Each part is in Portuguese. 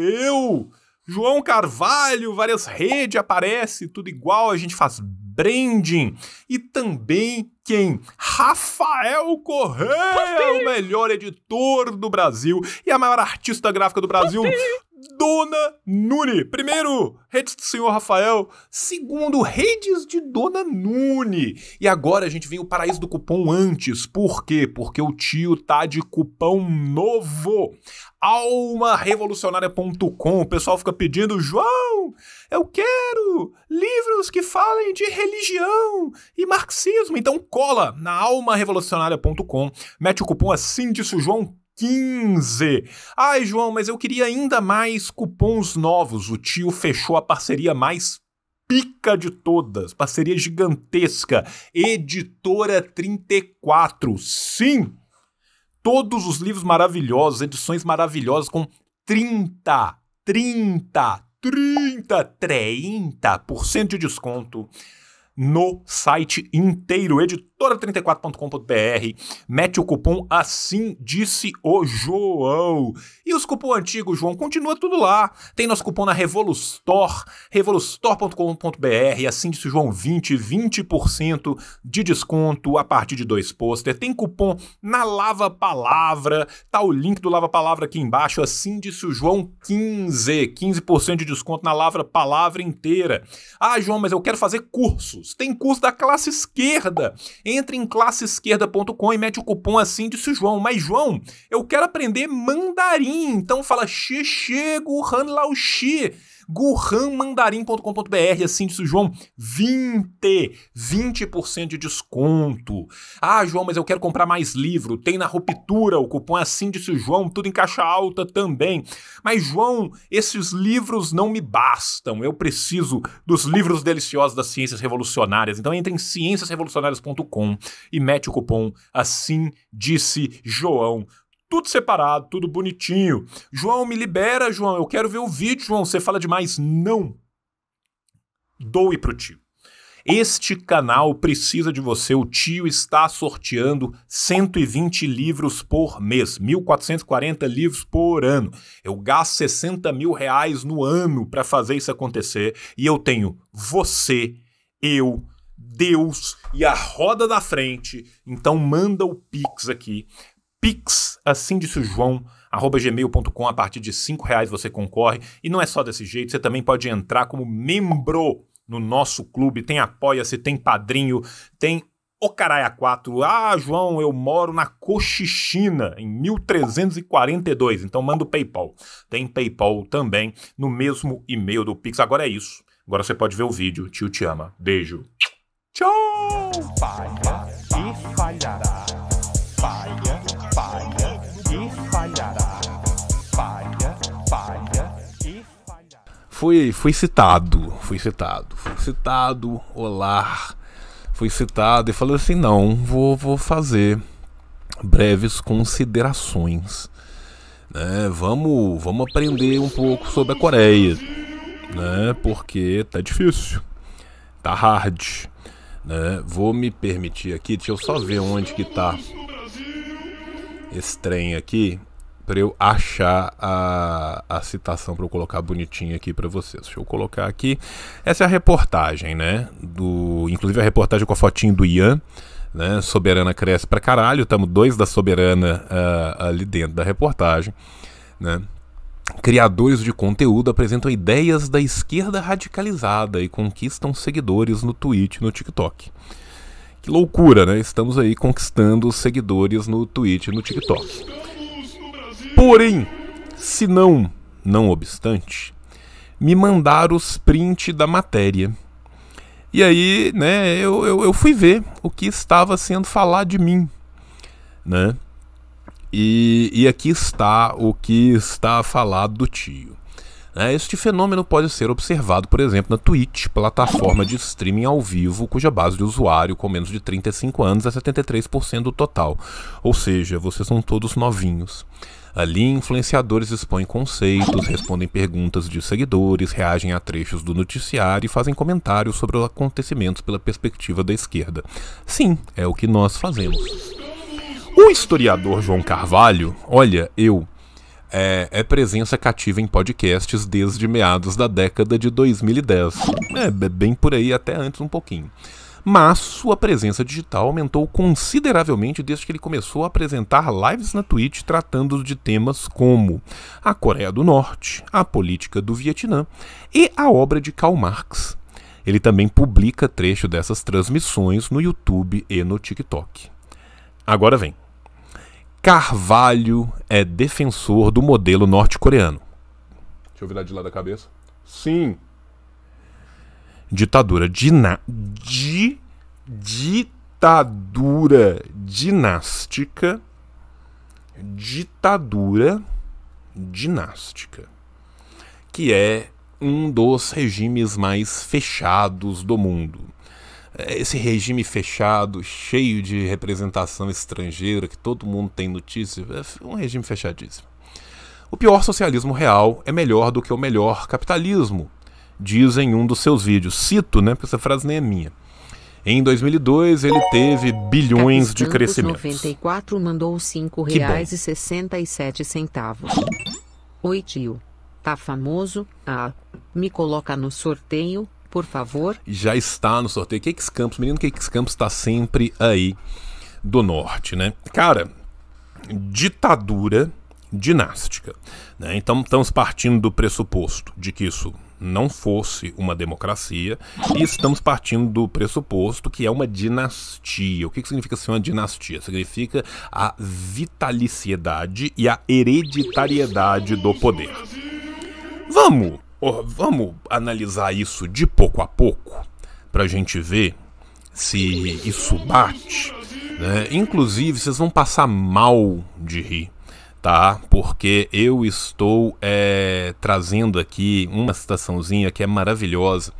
eu, João Carvalho, várias redes aparece, tudo igual, a gente faz branding. E também quem? Rafael Correia, o melhor editor do Brasil e a maior artista gráfica do Brasil. Dona Nune. Primeiro, redes do senhor Rafael. Segundo, redes de Dona Nune. E agora a gente vem o paraíso do cupom antes. Por quê? Porque o tio tá de cupom novo. Almarevolucionaria.com. O pessoal fica pedindo, João, eu quero livros que falem de religião e marxismo. Então cola na almarevolucionaria.com, mete o cupom assim disso, João 15. Ai, João, mas eu queria ainda mais cupons novos. O tio fechou a parceria mais pica de todas, parceria gigantesca. Editora 34. Sim! Todos os livros maravilhosos, edições maravilhosas com 30, 30, 30, 30% de desconto no site inteiro, editora editora34.com.br. Mete o cupom Assim Disse o João. E os cupom antigos, João, continua tudo lá. Tem nosso cupom na Revolustor, revolustor.com.br. Assim Disse o João 20, 20% de desconto a partir de dois pôster. Tem cupom na Lava Palavra. Tá o link do Lava Palavra aqui embaixo. Assim Disse o João 15, 15% de desconto na Lava Palavra inteira. Ah, João, mas eu quero fazer cursos. Tem curso da classe esquerda entra em classeesquerda.com e mete o cupom assim, disse o João. Mas, João, eu quero aprender mandarim. Então fala xie xie guhan lao xi gohanmandarim.com.br, assim, disse o João, 20, 20% de desconto. Ah, João, mas eu quero comprar mais livro, tem na Ruptura, o cupom assim, disse o João, tudo em caixa alta também. Mas, João, esses livros não me bastam, eu preciso dos livros deliciosos das ciências revolucionárias, então entre em ciênciasrevolucionárias.com e mete o cupom assim disse João tudo separado, tudo bonitinho. João, me libera, João, eu quero ver o vídeo, João, você fala demais. Não. Doe pro tio. Este canal precisa de você. O tio está sorteando 120 livros por mês, 1.440 livros por ano. Eu gasto 60 mil reais no ano para fazer isso acontecer e eu tenho você, eu, Deus e a roda da frente. Então manda o Pix aqui pix assim disse o João arroba gmail.com a partir de cinco reais você concorre e não é só desse jeito você também pode entrar como membro no nosso clube tem apoia-se tem padrinho tem o Caraia 4, ah, João, eu moro na Cochichina, em 1342, então manda o PayPal. Tem PayPal também no mesmo e-mail do Pix. Agora é isso. Agora você pode ver o vídeo. Tio te ama. Beijo. Tchau! e falhará. foi, foi citado, foi citado, foi citado, olá, foi citado e falou assim, não, vou, vou fazer breves considerações, né? Vamos, vamos aprender um pouco sobre a Coreia, né? Porque tá difícil, tá hard, né? Vou me permitir aqui, deixa eu só ver onde que tá esse trem aqui para eu achar a, a citação para eu colocar bonitinha aqui para vocês. Deixa eu colocar aqui. Essa é a reportagem, né? Do, inclusive a reportagem com a fotinho do Ian. Né? Soberana cresce pra caralho. Estamos dois da Soberana uh, ali dentro da reportagem. Né? Criadores de conteúdo apresentam ideias da esquerda radicalizada e conquistam seguidores no Twitch e no TikTok. Que loucura, né? Estamos aí conquistando seguidores no Twitch e no TikTok. Porém, se não, não obstante, me mandaram os print da matéria. E aí, né, eu, eu, eu, fui ver o que estava sendo falado de mim, né? E, e aqui está o que está falado do tio. Né? Este fenômeno pode ser observado, por exemplo, na Twitch, plataforma de streaming ao vivo, cuja base de usuário com menos de 35 anos é 73% do total. Ou seja, vocês são todos novinhos. Ali, influenciadores expõem conceitos, respondem perguntas de seguidores, reagem a trechos do noticiário e fazem comentários sobre os acontecimentos pela perspectiva da esquerda. Sim, é o que nós fazemos. O historiador João Carvalho, olha, eu. É, é, presença cativa em podcasts desde meados da década de 2010. É, bem por aí, até antes um pouquinho mas sua presença digital aumentou consideravelmente desde que ele começou a apresentar lives na Twitch tratando de temas como a Coreia do Norte, a política do Vietnã e a obra de Karl Marx. Ele também publica trecho dessas transmissões no YouTube e no TikTok. Agora vem. Carvalho é defensor do modelo norte-coreano. Deixa eu virar de lado da cabeça. Sim, ditadura. Dina, di, ditadura dinástica. Ditadura dinástica. Que é um dos regimes mais fechados do mundo. É, esse regime fechado, cheio de representação estrangeira, que todo mundo tem notícia, é um regime fechadíssimo. O pior socialismo real é melhor do que o melhor capitalismo, diz em um dos seus vídeos. Cito, né? Porque essa frase nem é minha. Em 2002 ele teve bilhões de crescimento. 94 mandou cinco reais e 67 centavos. Oi tio, tá famoso? Ah, me coloca no sorteio, por favor. Já está no sorteio. que Campos, menino que Campos está sempre aí do norte, né? Cara, ditadura dinástica. Né? Então estamos partindo do pressuposto de que isso não fosse uma democracia, e estamos partindo do pressuposto que é uma dinastia. O que significa ser uma dinastia? Significa a vitaliciedade e a hereditariedade do poder. Vamos, vamos analisar isso de pouco a pouco para a gente ver se isso bate. Né? Inclusive, vocês vão passar mal de rir tá? Porque eu estou é, trazendo aqui uma citaçãozinha que é maravilhosa,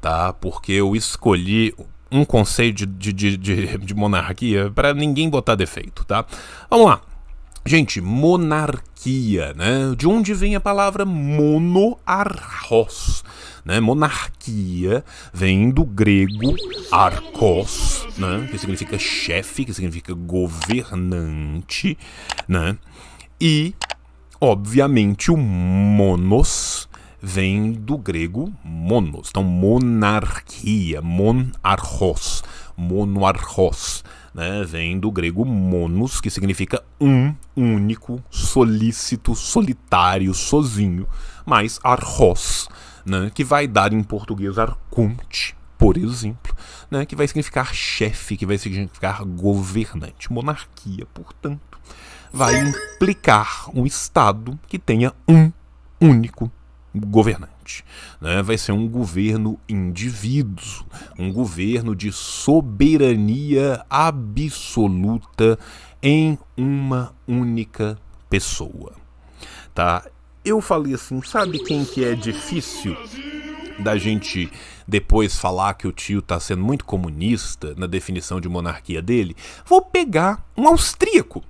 tá? Porque eu escolhi um conceito de, de, de, de monarquia para ninguém botar defeito, tá? Vamos lá. Gente, monarquia, né? De onde vem a palavra monoarros? Né? Monarquia vem do grego arcos, né? que significa chefe, que significa governante, né? E, obviamente, o monos vem do grego monos. Então, monarquia, monarchos, monoarchos, né? Vem do grego monos, que significa um, único, solícito, solitário, sozinho, mais archos, né? Que vai dar em português arconte, por exemplo, né? Que vai significar chefe, que vai significar governante, monarquia, portanto vai implicar um Estado que tenha um único governante. Né? Vai ser um governo indivíduo, um governo de soberania absoluta em uma única pessoa. Tá? Eu falei assim, sabe quem que é difícil da gente depois falar que o tio está sendo muito comunista na definição de monarquia dele? Vou pegar um austríaco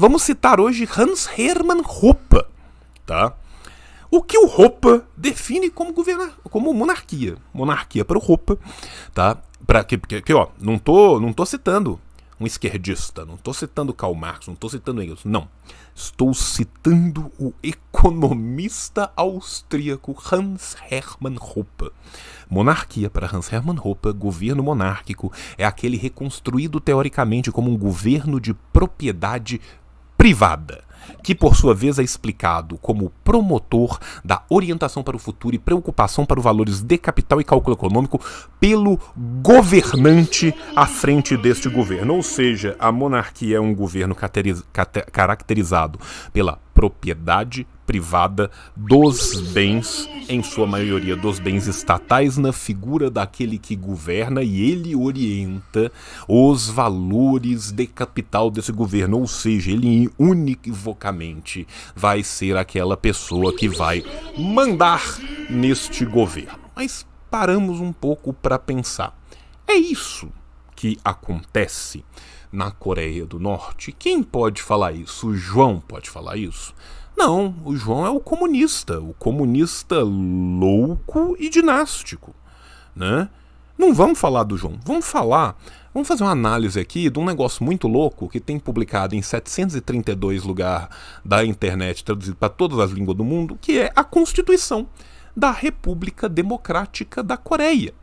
vamos citar hoje Hans Hermann Hoppe, tá? O que o Hoppe define como, governo, como monarquia. Monarquia para o Hoppe, tá? Para que, que, que, ó, não tô, não tô citando um esquerdista, não estou citando Karl Marx, não estou citando Engels, não. Estou citando o economista austríaco Hans Hermann Hoppe. Monarquia para Hans Hermann Hoppe, governo monárquico, é aquele reconstruído teoricamente como um governo de propriedade privada, que por sua vez é explicado como promotor da orientação para o futuro e preocupação para os valores de capital e cálculo econômico pelo governante à frente deste governo. Ou seja, a monarquia é um governo caracterizado pela propriedade privada dos bens, em sua maioria dos bens estatais, na figura daquele que governa e ele orienta os valores de capital desse governo, ou seja, ele univocamente vai ser aquela pessoa que vai mandar neste governo. Mas paramos um pouco para pensar. É isso que acontece na Coreia do Norte? Quem pode falar isso? O João pode falar isso? Não, o João é o comunista, o comunista louco e dinástico, né? Não vamos falar do João, vamos falar, vamos fazer uma análise aqui de um negócio muito louco que tem publicado em 732 lugar da internet, traduzido para todas as línguas do mundo, que é a Constituição da República Democrática da Coreia.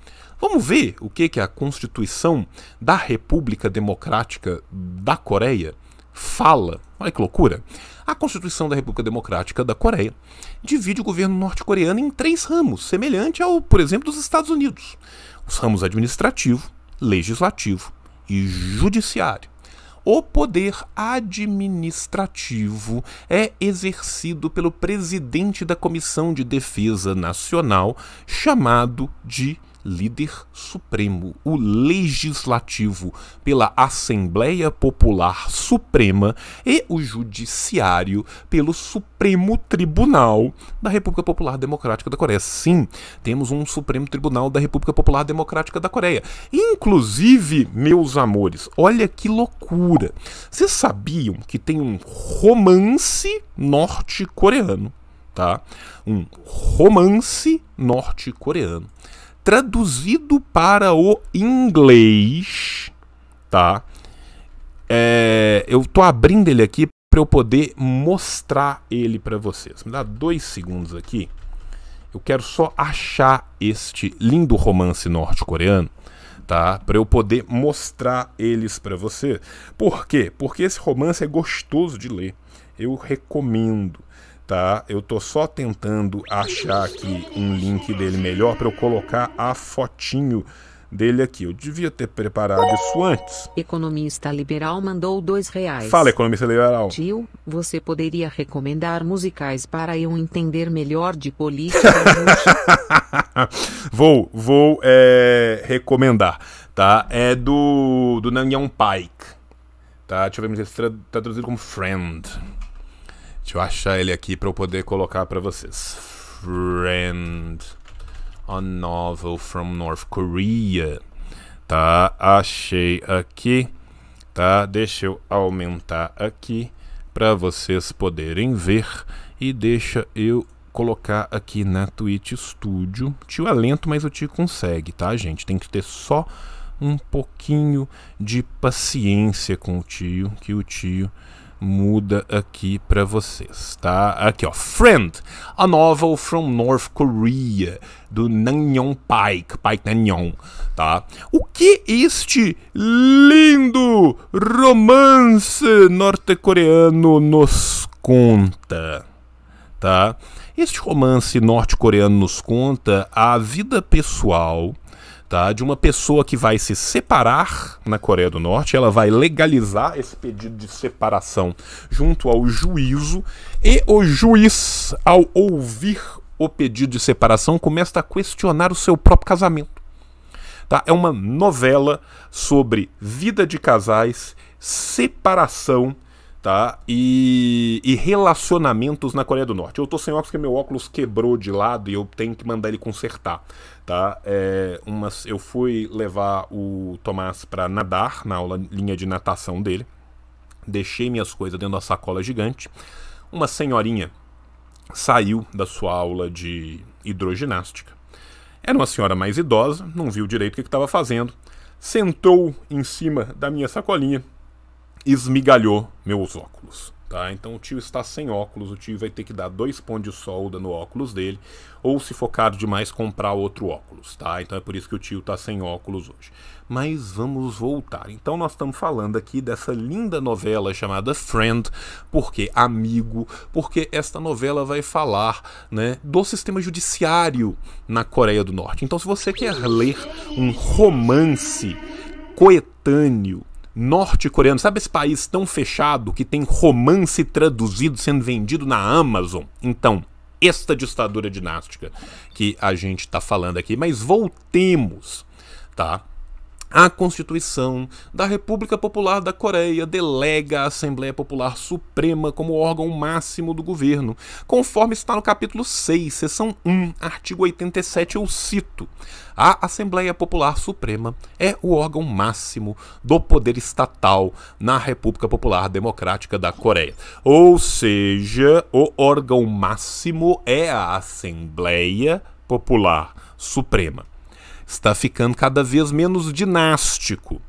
Vamos ver o que é a Constituição da República Democrática da Coreia? fala. Olha que loucura. A Constituição da República Democrática da Coreia divide o governo norte-coreano em três ramos, semelhante ao, por exemplo, dos Estados Unidos: os ramos administrativo, legislativo e judiciário. O poder administrativo é exercido pelo presidente da Comissão de Defesa Nacional, chamado de líder supremo, o legislativo, pela Assembleia Popular Suprema e o judiciário pelo Supremo Tribunal da República Popular Democrática da Coreia. Sim, temos um Supremo Tribunal da República Popular Democrática da Coreia. Inclusive, meus amores, olha que loucura. Vocês sabiam que tem um romance norte-coreano, tá? Um romance norte-coreano traduzido para o inglês, tá? É, eu tô abrindo ele aqui para eu poder mostrar ele para vocês. Me dá dois segundos aqui. Eu quero só achar este lindo romance norte-coreano, tá? Para eu poder mostrar eles para você. Por quê? Porque esse romance é gostoso de ler. Eu recomendo tá? Eu tô só tentando achar aqui um link dele melhor para eu colocar a fotinho dele aqui. Eu devia ter preparado isso antes. Economista liberal mandou dois reais. Fala, economista liberal. Tio, você poderia recomendar musicais para eu entender melhor de política? vou, vou é, recomendar, tá? É do do Nangyong Paik, tá? Deixa eu ver se está traduzido como Friend. Deixa eu achar ele aqui para eu poder colocar para vocês. Friend, a novel from North Korea. Tá, achei aqui. Tá, deixa eu aumentar aqui para vocês poderem ver. E deixa eu colocar aqui na Twitch Studio. Tio é lento, mas o tio consegue, tá, gente? Tem que ter só um pouquinho de paciência com o tio, que o tio muda aqui para vocês, tá? Aqui, ó, Friend, a novel from North Korea, do Nanyon Paik, Paik Nanyon, tá? O que este lindo romance norte-coreano nos conta, tá? Este romance norte-coreano nos conta a vida pessoal tá? De uma pessoa que vai se separar na Coreia do Norte, ela vai legalizar esse pedido de separação junto ao juízo e o juiz, ao ouvir o pedido de separação, começa a questionar o seu próprio casamento. Tá? É uma novela sobre vida de casais, separação tá? E, e, relacionamentos na Coreia do Norte. Eu tô sem óculos porque meu óculos quebrou de lado e eu tenho que mandar ele consertar tá? É, umas, eu fui levar o Tomás para nadar na aula linha de natação dele. Deixei minhas coisas dentro da sacola gigante. Uma senhorinha saiu da sua aula de hidroginástica. Era uma senhora mais idosa, não viu direito o que estava fazendo. Sentou em cima da minha sacolinha, esmigalhou meus óculos. Tá? Então o tio está sem óculos, o tio vai ter que dar dois pontos de solda no óculos dele, ou se focar demais, comprar outro óculos, tá? Então é por isso que o tio está sem óculos hoje. Mas vamos voltar. Então nós estamos falando aqui dessa linda novela chamada Friend, porque amigo, porque esta novela vai falar, né, do sistema judiciário na Coreia do Norte. Então se você quer ler um romance coetâneo norte-coreano. Sabe esse país tão fechado que tem romance traduzido sendo vendido na Amazon? Então, esta ditadura dinástica que a gente está falando aqui. Mas voltemos, tá? A Constituição da República Popular da Coreia delega a Assembleia Popular Suprema como órgão máximo do governo, conforme está no capítulo 6, seção 1, artigo 87, eu cito: A Assembleia Popular Suprema é o órgão máximo do poder estatal na República Popular Democrática da Coreia. Ou seja, o órgão máximo é a Assembleia Popular Suprema está ficando cada vez menos dinástico.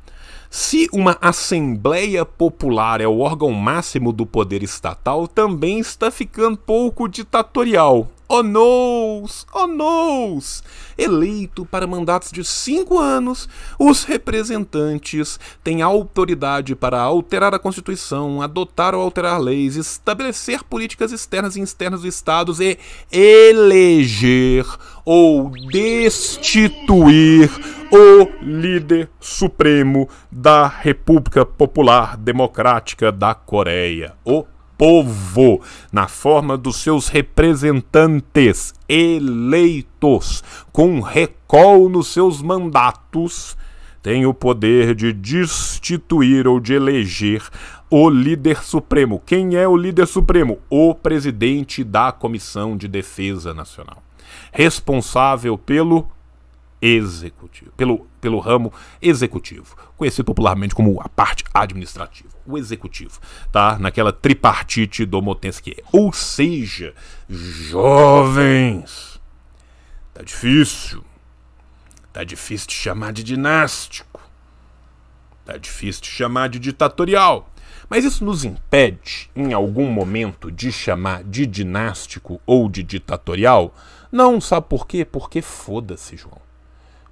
Se uma Assembleia Popular é o órgão máximo do poder estatal, também está ficando pouco ditatorial. Oh no's, oh no's! Eleito para mandatos de cinco anos, os representantes têm autoridade para alterar a Constituição, adotar ou alterar leis, estabelecer políticas externas e internas dos estados e eleger ou destituir o líder supremo da República Popular Democrática da Coreia, o povo, na forma dos seus representantes eleitos, com recol nos seus mandatos, tem o poder de destituir ou de eleger o líder supremo. Quem é o líder supremo? O presidente da Comissão de Defesa Nacional responsável pelo executivo, pelo, pelo ramo executivo, conhecido popularmente como a parte administrativa, o executivo, tá? Naquela tripartite domotense Ou seja, jovens, tá difícil. Tá difícil de chamar de dinástico. Tá difícil de chamar de ditatorial. Mas isso nos impede, em algum momento, de chamar de dinástico ou de ditatorial? Não, sabe por quê? Porque foda-se, João.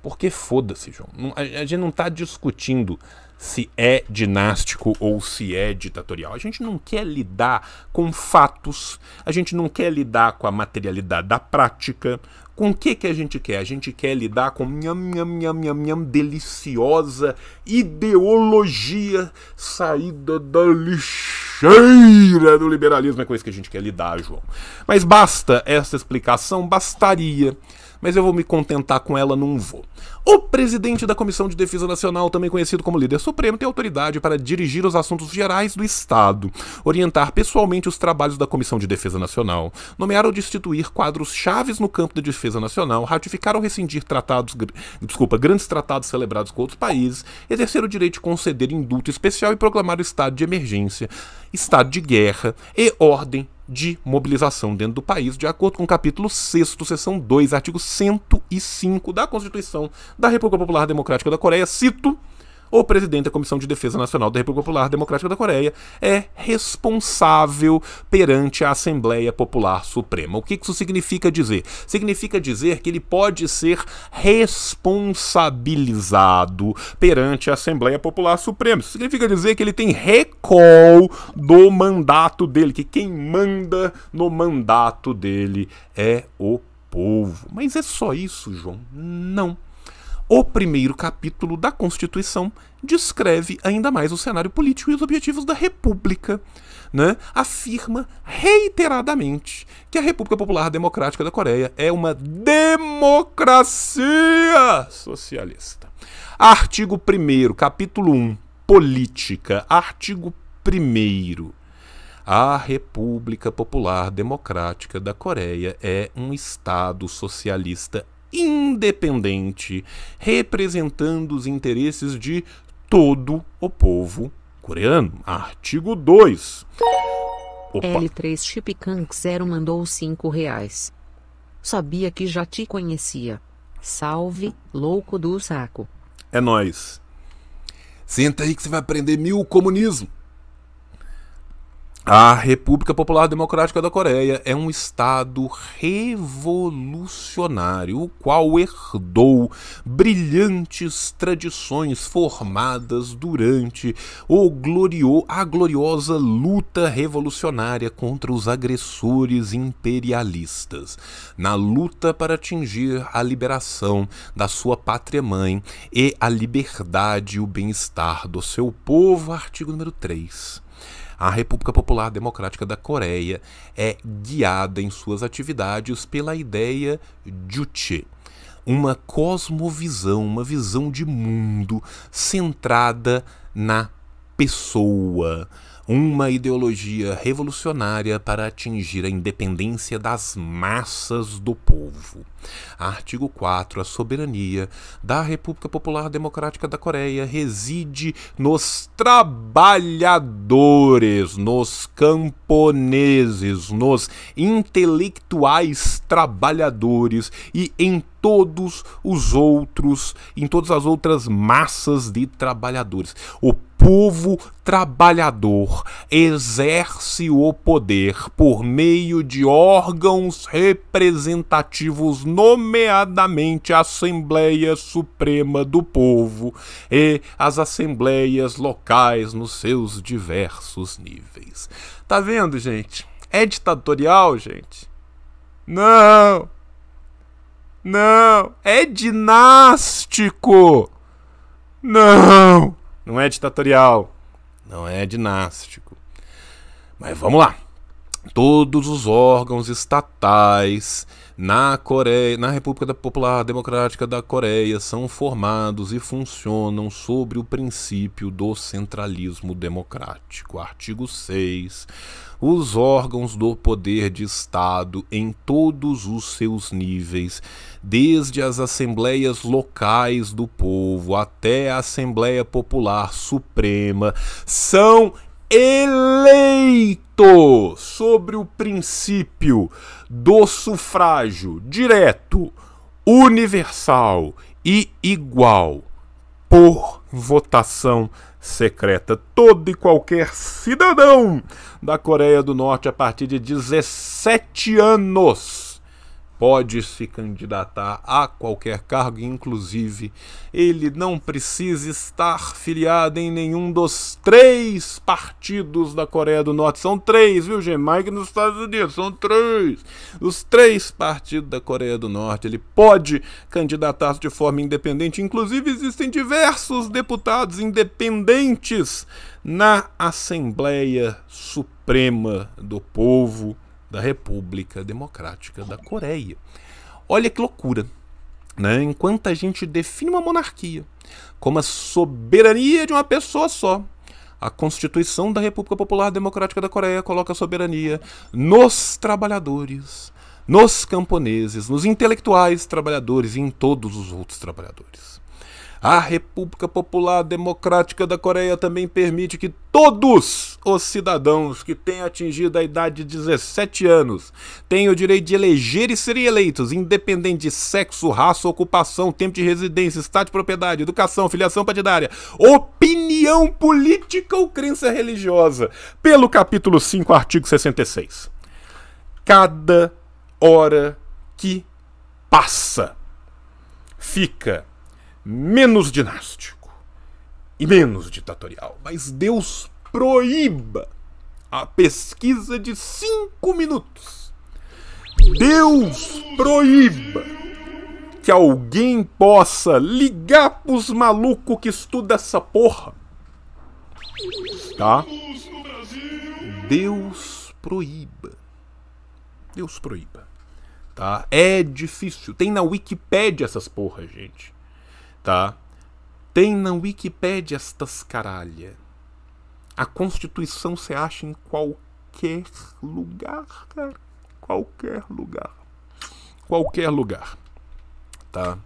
Porque foda-se, João. A, gente não está discutindo se é dinástico ou se é ditatorial. A gente não quer lidar com fatos, a gente não quer lidar com a materialidade da prática. Com o que, que a gente quer? A gente quer lidar com minha minha minha minha nham, deliciosa ideologia saída da lixeira cheira do liberalismo é coisa que a gente quer lidar, João. Mas basta essa explicação, bastaria mas eu vou me contentar com ela num voo. O presidente da Comissão de Defesa Nacional, também conhecido como líder supremo, tem autoridade para dirigir os assuntos gerais do Estado, orientar pessoalmente os trabalhos da Comissão de Defesa Nacional, nomear ou destituir quadros chaves no campo da defesa nacional, ratificar ou rescindir tratados, desculpa, grandes tratados celebrados com outros países, exercer o direito de conceder indulto especial e proclamar o estado de emergência, estado de guerra e ordem de mobilização dentro do país, de acordo com o capítulo 6, seção 2, artigo 105 da Constituição da República Popular Democrática da Coreia. Cito o presidente da Comissão de Defesa Nacional da República Popular Democrática da Coreia é responsável perante a Assembleia Popular Suprema. O que isso significa dizer? Significa dizer que ele pode ser responsabilizado perante a Assembleia Popular Suprema. Isso significa dizer que ele tem recall do mandato dele, que quem manda no mandato dele é o povo. Mas é só isso, João? Não. O primeiro capítulo da Constituição descreve ainda mais o cenário político e os objetivos da República. Né? Afirma reiteradamente que a República Popular Democrática da Coreia é uma democracia socialista. Artigo 1, capítulo 1, Política. Artigo 1. A República Popular Democrática da Coreia é um Estado socialista independente, representando os interesses de todo o povo coreano. Artigo 2. L3 Chipkang 0 mandou 5 reais. Sabia que já te conhecia. Salve, louco do saco. É nós. Senta aí que você vai aprender mil comunismo. A República Popular Democrática da Coreia é um Estado revolucionário, o qual herdou brilhantes tradições formadas durante o gloriou, a gloriosa luta revolucionária contra os agressores imperialistas. Na luta para atingir a liberação da sua pátria-mãe e a liberdade e o bem-estar do seu povo, artigo número 3 a República Popular Democrática da Coreia é guiada em suas atividades pela ideia Juche, uma cosmovisão, uma visão de mundo centrada na pessoa, uma ideologia revolucionária para atingir a independência das massas do povo. Artigo 4. A soberania da República Popular Democrática da Coreia reside nos trabalhadores, nos camponeses, nos intelectuais trabalhadores e em todos os outros, em todas as outras massas de trabalhadores. O povo trabalhador exerce o poder por meio de órgãos representativos nomeadamente a Assembleia Suprema do Povo e as assembleias locais nos seus diversos níveis. Tá vendo, gente? É ditatorial, gente? Não! Não! É dinástico! Não! Não é ditatorial. Não é dinástico. Mas vamos lá. Todos os órgãos estatais na Coreia, na República Popular Democrática da Coreia são formados e funcionam sobre o princípio do centralismo democrático. Artigo 6. Os órgãos do poder de Estado em todos os seus níveis, desde as assembleias locais do povo até a Assembleia Popular Suprema, são eleito sobre o princípio do sufrágio direto, universal e igual por votação secreta. Todo e qualquer cidadão da Coreia do Norte a partir de 17 anos pode se candidatar a qualquer cargo, inclusive ele não precisa estar filiado em nenhum dos três partidos da Coreia do Norte. São três, viu, Gemaica, nos Estados Unidos, são três. Os três partidos da Coreia do Norte. Ele pode candidatar-se de forma independente. Inclusive, existem diversos deputados independentes na Assembleia Suprema do Povo da República Democrática da Coreia. Olha que loucura! Né? Enquanto a gente define uma monarquia como a soberania de uma pessoa só, a Constituição da República Popular Democrática da Coreia coloca a soberania nos trabalhadores, nos camponeses, nos intelectuais trabalhadores e em todos os outros trabalhadores. A República Popular Democrática da Coreia também permite que todos os cidadãos que tenham atingido a idade de 17 anos tenham o direito de eleger e serem eleitos, independente de sexo, raça, ocupação, tempo de residência, estado de propriedade, educação, filiação partidária, opinião política ou crença religiosa, pelo capítulo 5, artigo 66. Cada hora que passa, fica menos dinástico e menos ditatorial. Mas Deus proíba a pesquisa de cinco minutos. Deus proíba que alguém possa ligar pros maluco que estuda essa porra. Tá? Deus proíba. Deus proíba. Tá? É difícil. Tem na Wikipédia essas porras, gente tá? Tem na Wikipédia estas caralhas. A Constituição se acha em qualquer lugar, cara. Qualquer lugar. Qualquer lugar. Tá?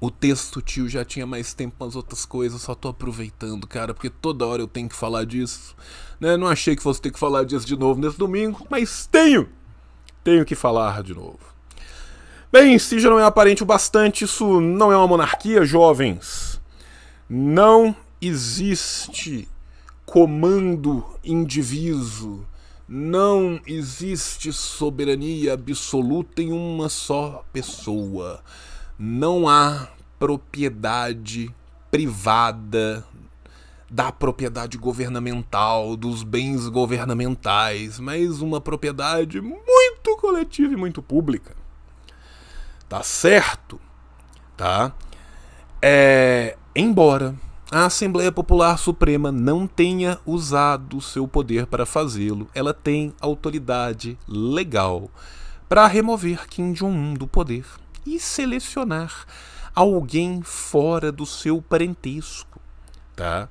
O texto, tio, já tinha mais tempo para as outras coisas, só tô aproveitando, cara, porque toda hora eu tenho que falar disso. Né? Não achei que fosse ter que falar disso de novo nesse domingo, mas tenho! Tenho que falar de novo. Bem, se já não é aparente o bastante, isso não é uma monarquia, jovens. Não existe comando indiviso. Não existe soberania absoluta em uma só pessoa. Não há propriedade privada da propriedade governamental, dos bens governamentais, mas uma propriedade muito coletiva e muito pública tá certo? Tá? É, embora a Assembleia Popular Suprema não tenha usado seu poder para fazê-lo, ela tem autoridade legal para remover Kim Jong-un do poder e selecionar alguém fora do seu parentesco, tá?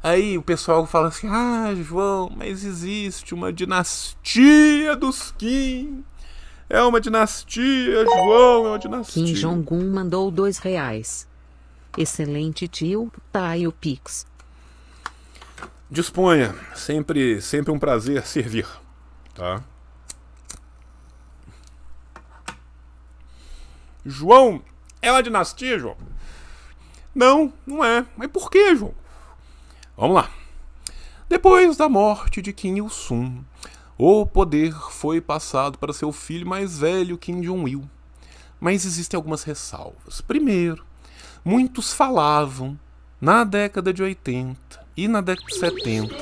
Aí o pessoal fala assim: "Ah, João, mas existe uma dinastia dos Kim". É uma dinastia, João, é uma dinastia. Kim Jong-un mandou dois reais. Excelente tio, tá Pix. Disponha, sempre, sempre um prazer servir, tá? João, é uma dinastia, João? Não, não é. Mas por que, João? Vamos lá. Depois da morte de Kim Il-sung, o poder foi passado para seu filho mais velho, Kim Jong-il. Mas existem algumas ressalvas. Primeiro, muitos falavam na década de 80 e na década de 70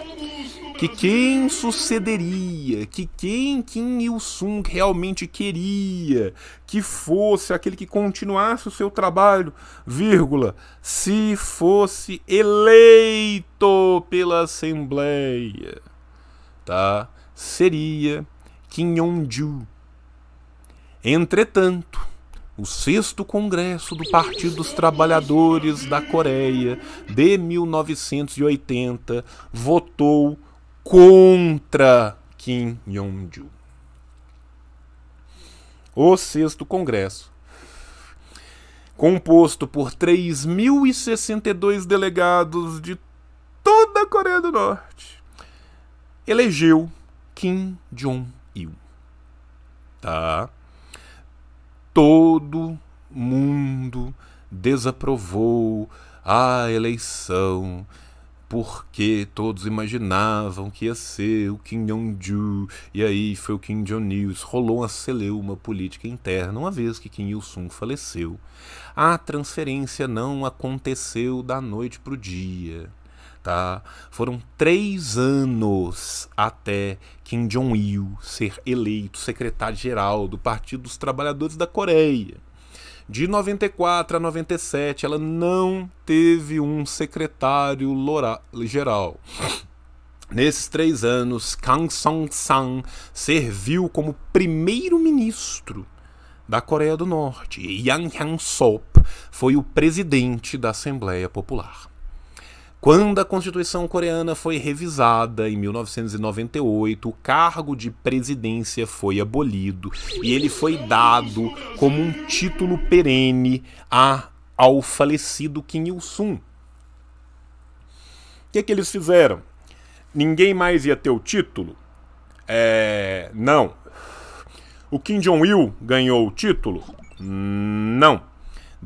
que quem sucederia, que quem Kim Il-sung realmente queria que fosse aquele que continuasse o seu trabalho, vírgula, se fosse eleito pela Assembleia. Tá? seria Kim Yong-ju. Entretanto, o sexto congresso do Partido dos Trabalhadores da Coreia de 1980 votou contra Kim Yong-ju. O sexto congresso, composto por 3.062 delegados de toda a Coreia do Norte, elegeu Kim Jong-il. Tá? Todo mundo desaprovou a eleição porque todos imaginavam que ia ser o Kim Jong-ju, e aí foi o Kim Jong-il, rolou uma celeuma política interna, uma vez que Kim Il-sung faleceu. A transferência não aconteceu da noite para o dia tá? Foram três anos até Kim Jong-il ser eleito secretário-geral do Partido dos Trabalhadores da Coreia. De 94 a 97, ela não teve um secretário geral. Nesses três anos, Kang Song-sang serviu como primeiro-ministro da Coreia do Norte e Yang Hyang-sop foi o presidente da Assembleia Popular. Quando a Constituição coreana foi revisada em 1998, o cargo de presidência foi abolido e ele foi dado como um título perene a, ao falecido Kim Il-sung. O que, é que eles fizeram? Ninguém mais ia ter o título? É, não. O Kim Jong-il ganhou o título? Não.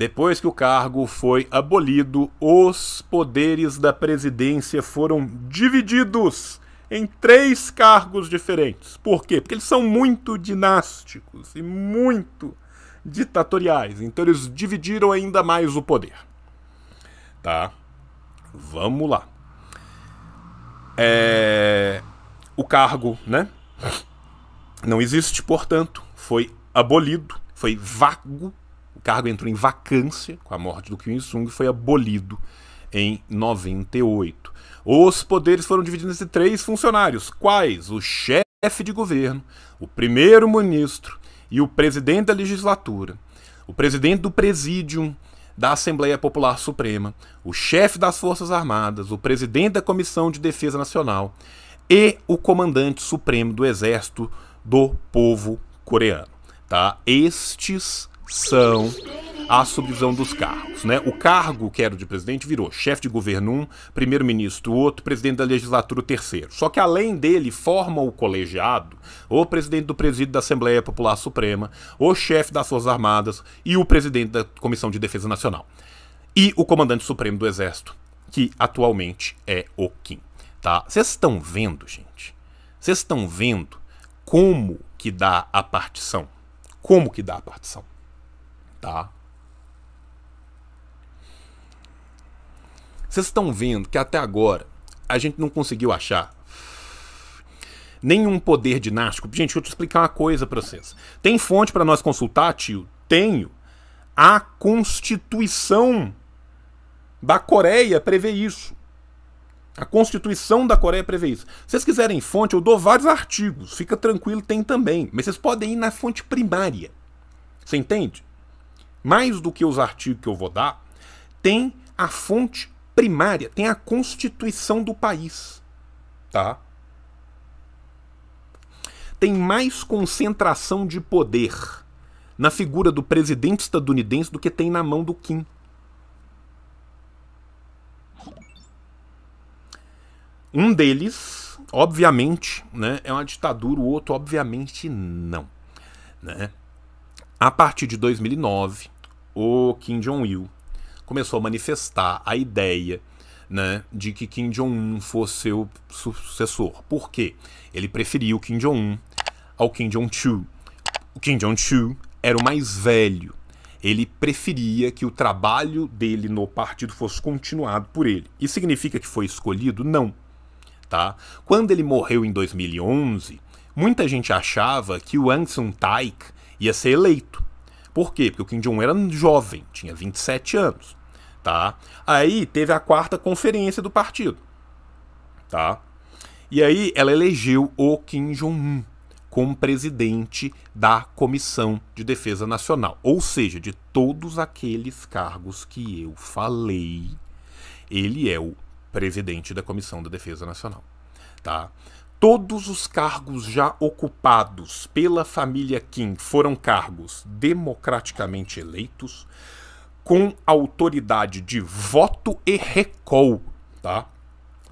Depois que o cargo foi abolido, os poderes da presidência foram divididos em três cargos diferentes. Por quê? Porque eles são muito dinásticos e muito ditatoriais. Então eles dividiram ainda mais o poder. Tá? Vamos lá. É... O cargo, né? Não existe, portanto, foi abolido, foi vago o cargo entrou em vacância com a morte do Kim Il-sung e foi abolido em 98. Os poderes foram divididos entre três funcionários, quais o chefe de governo, o primeiro-ministro e o presidente da legislatura, o presidente do presídio da Assembleia Popular Suprema, o chefe das Forças Armadas, o presidente da Comissão de Defesa Nacional e o comandante supremo do Exército do Povo Coreano. Tá? Estes são a subdivisão dos cargos. Né? O cargo que era de presidente virou chefe de governo um, primeiro-ministro outro, presidente da legislatura terceiro. Só que além dele forma o colegiado, o presidente do presídio da Assembleia Popular Suprema, o chefe das Forças Armadas e o presidente da Comissão de Defesa Nacional. E o comandante supremo do Exército, que atualmente é o Kim. Tá? Vocês estão vendo, gente? Vocês estão vendo como que dá a partição? Como que dá a partição? tá? Vocês estão vendo que até agora a gente não conseguiu achar nenhum poder dinástico. Gente, deixa eu te explicar uma coisa para vocês. Tem fonte para nós consultar, tio? Tenho. A Constituição da Coreia prevê isso. A Constituição da Coreia prevê isso. Se vocês quiserem fonte, eu dou vários artigos. Fica tranquilo, tem também. Mas vocês podem ir na fonte primária. Você entende? mais do que os artigos que eu vou dar, tem a fonte primária, tem a Constituição do país, tá? Tem mais concentração de poder na figura do presidente estadunidense do que tem na mão do Kim. Um deles, obviamente, né, é uma ditadura, o outro, obviamente, não. Né? A partir de 2009, o Kim Jong-il começou a manifestar a ideia né, de que Kim Jong-un fosse seu sucessor. Por quê? Ele preferiu Kim Jong-un ao Kim Jong-chul. O Kim Jong-chul era o mais velho. Ele preferia que o trabalho dele no partido fosse continuado por ele. Isso significa que foi escolhido? Não. Tá? Quando ele morreu em 2011, muita gente achava que o Aung San Taik ia ser eleito. Por quê? Porque o Kim Jong-un era jovem, tinha 27 anos, tá? Aí teve a quarta conferência do partido, tá? E aí ela elegeu o Kim Jong-un como presidente da Comissão de Defesa Nacional, ou seja, de todos aqueles cargos que eu falei, ele é o presidente da Comissão da Defesa Nacional, tá? todos os cargos já ocupados pela família Kim foram cargos democraticamente eleitos, com autoridade de voto e recol, tá?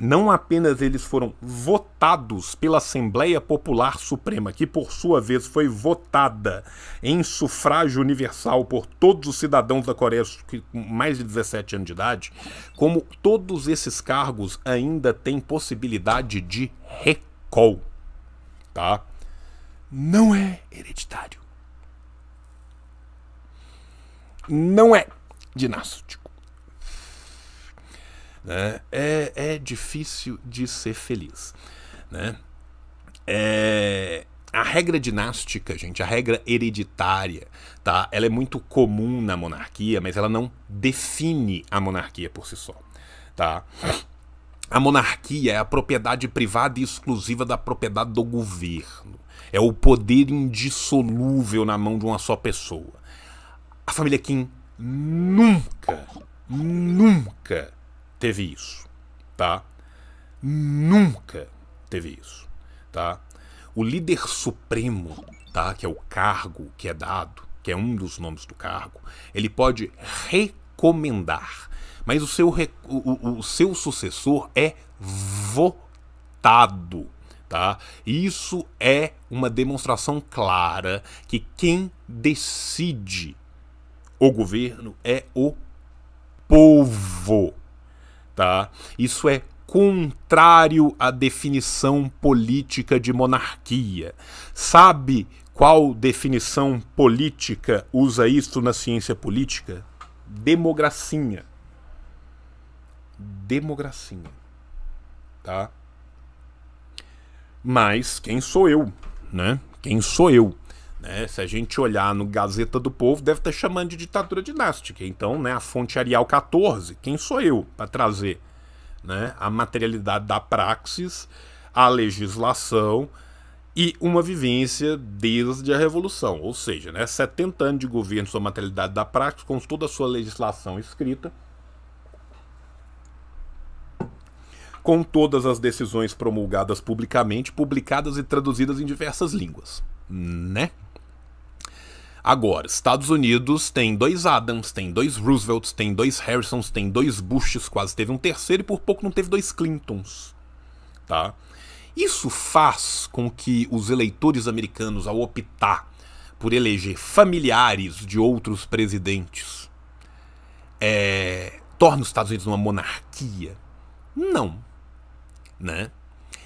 Não apenas eles foram votados pela Assembleia Popular Suprema, que por sua vez foi votada em sufrágio universal por todos os cidadãos da Coreia com mais de 17 anos de idade, como todos esses cargos ainda têm possibilidade de recol Col, tá? Não é hereditário. Não é dinástico. Né? É, é difícil de ser feliz. Né? É, a regra dinástica, gente, a regra hereditária, tá? Ela é muito comum na monarquia, mas ela não define a monarquia por si só, tá? A monarquia é a propriedade privada e exclusiva da propriedade do governo. É o poder indissolúvel na mão de uma só pessoa. A família Kim nunca, nunca teve isso, tá? Nunca teve isso, tá? O líder supremo, tá? Que é o cargo que é dado, que é um dos nomes do cargo, ele pode recomendar mas o seu, o, o seu sucessor é votado. Tá? Isso é uma demonstração clara que quem decide o governo é o povo, tá? Isso é contrário à definição política de monarquia. Sabe qual definição política usa isso na ciência política? Democracia democracia, tá? Mas quem sou eu, né? Quem sou eu? Né? Se a gente olhar no Gazeta do Povo, deve estar chamando de ditadura dinástica. Então, né, a fonte Arial 14, quem sou eu para trazer né, a materialidade da praxis, a legislação e uma vivência desde a Revolução. Ou seja, né, 70 anos de governo, sua materialidade da praxis, com toda a sua legislação escrita, com todas as decisões promulgadas publicamente, publicadas e traduzidas em diversas línguas, né? Agora, Estados Unidos tem dois Adams, tem dois Roosevelts, tem dois Harrisons, tem dois Bushes, quase teve um terceiro e por pouco não teve dois Clintons, tá? Isso faz com que os eleitores americanos, ao optar por eleger familiares de outros presidentes, é, torne os Estados Unidos uma monarquia? Não né?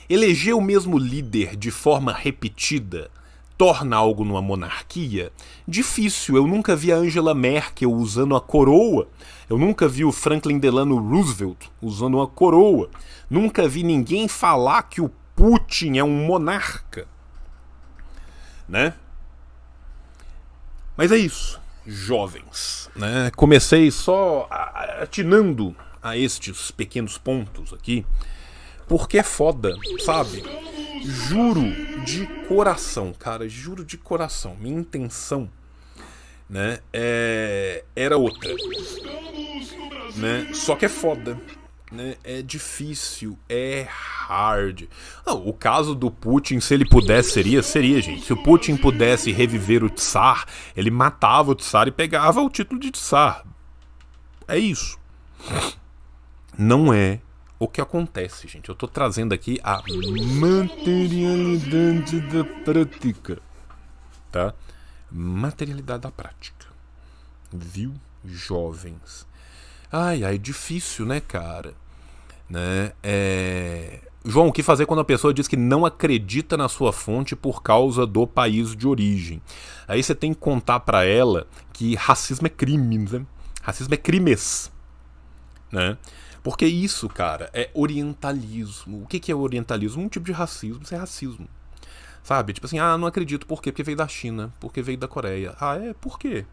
Eleger o mesmo líder de forma repetida torna algo numa monarquia difícil. Eu nunca vi a Angela Merkel usando a coroa. Eu nunca vi o Franklin Delano Roosevelt usando uma coroa. Nunca vi ninguém falar que o Putin é um monarca. Né? Mas é isso, jovens. Né? Comecei só atinando a estes pequenos pontos aqui porque é foda, sabe? Juro de coração, cara, juro de coração. Minha intenção, né, é... era outra. Né? Só que é foda. Né? É difícil, é hard. Não, o caso do Putin, se ele pudesse, seria? Seria, gente. Se o Putin pudesse reviver o Tsar, ele matava o Tsar e pegava o título de Tsar. É isso. Não é o que acontece, gente? Eu tô trazendo aqui a materialidade da prática, tá? Materialidade da prática, viu, jovens? Ai, ai, difícil, né, cara? Né? É... João, o que fazer quando a pessoa diz que não acredita na sua fonte por causa do país de origem? Aí você tem que contar para ela que racismo é crime, né? Racismo é crimes, né? Porque isso, cara, é orientalismo. O que, que é orientalismo? Um tipo de racismo, isso é racismo. Sabe? Tipo assim, ah, não acredito, por quê? Porque veio da China, porque veio da Coreia. Ah, é? Por quê?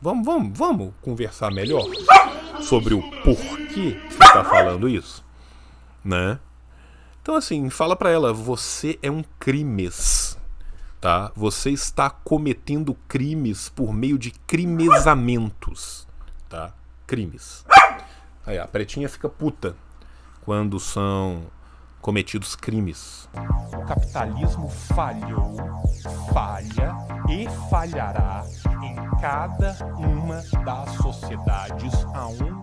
Vamos, vamos, vamos conversar melhor sobre o porquê que tá falando isso. Né? Então, assim, fala pra ela, você é um crimes. Tá? Você está cometendo crimes por meio de crimesamentos, tá? Crimes. Aí, a pretinha fica puta quando são cometidos crimes. O capitalismo falhou, falha e falhará em cada uma das sociedades aonde